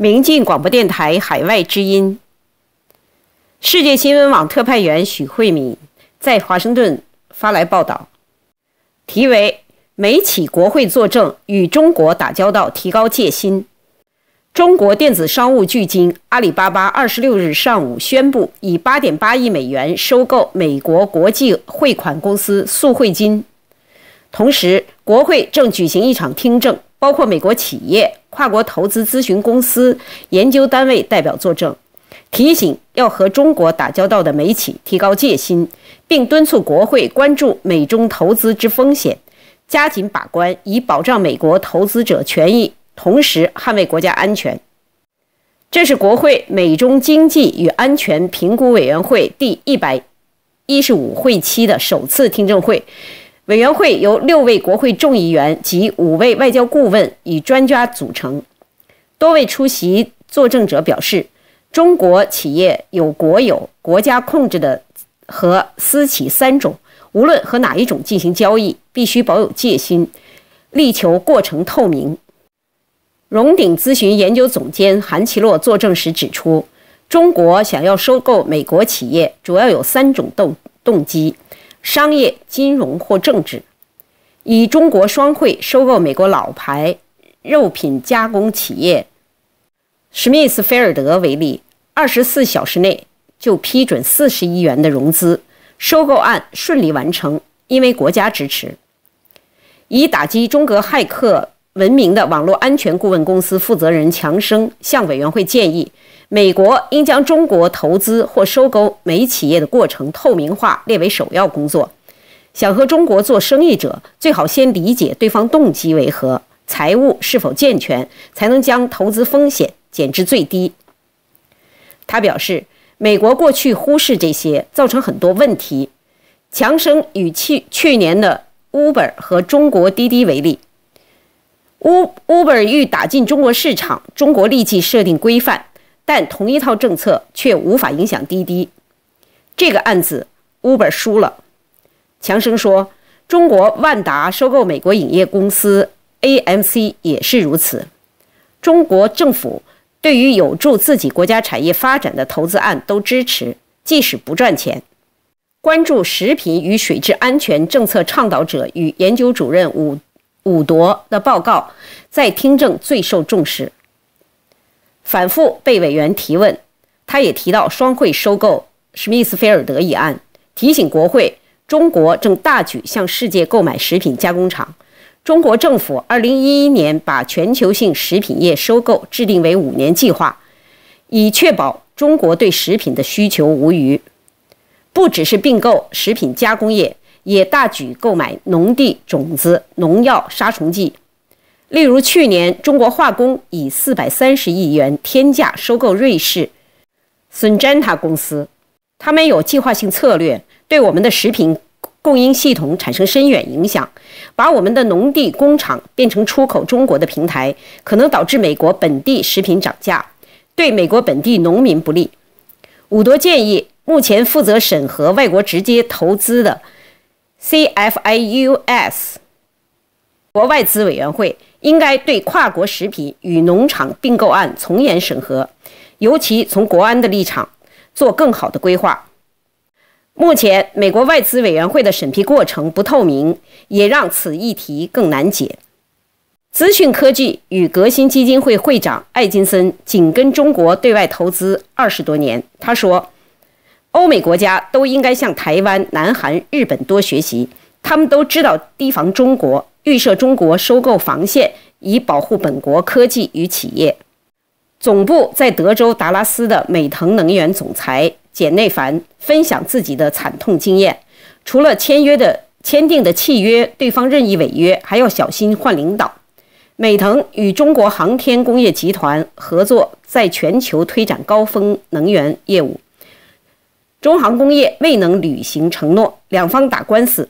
明镜广播电台海外之音。世界新闻网特派员许慧敏在华盛顿发来报道，题为“美企国会作证，与中国打交道提高戒心”。中国电子商务巨鲸阿里巴巴二十六日上午宣布，以八点八亿美元收购美国国际汇款公司速汇金。同时，国会正举行一场听证。包括美国企业、跨国投资咨询公司、研究单位代表作证，提醒要和中国打交道的美企提高戒心，并敦促国会关注美中投资之风险，加紧把关，以保障美国投资者权益，同时捍卫国家安全。这是国会美中经济与安全评估委员会第一百一十五会期的首次听证会。委员会由六位国会众议员及五位外交顾问与专家组成。多位出席作证者表示，中国企业有国有、国家控制的和私企三种，无论和哪一种进行交易，必须保有戒心，力求过程透明。荣鼎咨询研究总监韩其洛作证时指出，中国想要收购美国企业，主要有三种动动机。商业、金融或政治，以中国双汇收购美国老牌肉品加工企业史密斯菲尔德为例，二十四小时内就批准四十亿元的融资收购案顺利完成，因为国家支持，以打击中国骇客。闻名的网络安全顾问公司负责人强生向委员会建议，美国应将中国投资或收购美企业的过程透明化列为首要工作。想和中国做生意者，最好先理解对方动机为何，财务是否健全，才能将投资风险减至最低。他表示，美国过去忽视这些，造成很多问题。强生与去去年的 Uber 和中国滴滴为例。U Uber 欲打进中国市场，中国立即设定规范，但同一套政策却无法影响滴滴。这个案子 Uber 输了。强生说，中国万达收购美国影业公司 AMC 也是如此。中国政府对于有助自己国家产业发展的投资案都支持，即使不赚钱。关注食品与水质安全政策倡导者与研究主任武。五夺的报告在听证最受重视，反复被委员提问。他也提到双汇收购史密斯菲尔德一案，提醒国会：中国正大举向世界购买食品加工厂。中国政府2011年把全球性食品业收购制定为五年计划，以确保中国对食品的需求无余。不只是并购食品加工业。也大举购买农地、种子、农药、杀虫剂。例如，去年中国化工以四百三十亿元天价收购瑞士 Syngenta 公司。他们有计划性策略，对我们的食品供应系统产生深远影响，把我们的农地、工厂变成出口中国的平台，可能导致美国本地食品涨价，对美国本地农民不利。伍多建议，目前负责审核外国直接投资的。CFIUS，国外资委员会应该对跨国食品与农场并购案从严审核，尤其从国安的立场做更好的规划。目前，美国外资委员会的审批过程不透明，也让此议题更难解。资讯科技与革新基金会会长艾金森紧跟中国对外投资二十多年，他说。欧美国家都应该向台湾、南韩、日本多学习，他们都知道提防中国，预设中国收购防线，以保护本国科技与企业。总部在德州达拉斯的美腾能源总裁简内凡分享自己的惨痛经验：除了签约的签订的契约，对方任意违约，还要小心换领导。美腾与中国航天工业集团合作，在全球推展高峰能源业务。中航工业未能履行承诺，两方打官司，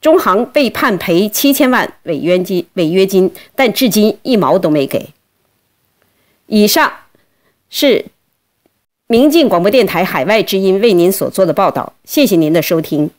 中航被判赔七千万违约金，违约金但至今一毛都没给。以上是明镜广播电台海外之音为您所做的报道，谢谢您的收听。